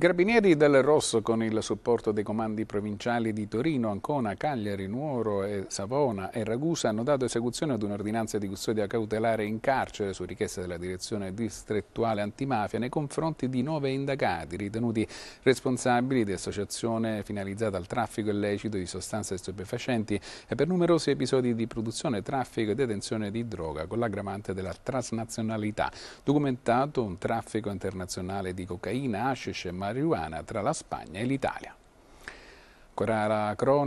Carabinieri del Rosso con il supporto dei comandi provinciali di Torino, Ancona, Cagliari, Nuoro, e Savona e Ragusa hanno dato esecuzione ad un'ordinanza di custodia cautelare in carcere su richiesta della direzione distrettuale antimafia nei confronti di nove indagati ritenuti responsabili di associazione finalizzata al traffico illecito di sostanze stupefacenti e per numerosi episodi di produzione, traffico e detenzione di droga con l'aggravante della transnazionalità. Documentato un traffico internazionale di cocaina, hashish e marijuana marijuana tra la Spagna e l'Italia. Ancora la crona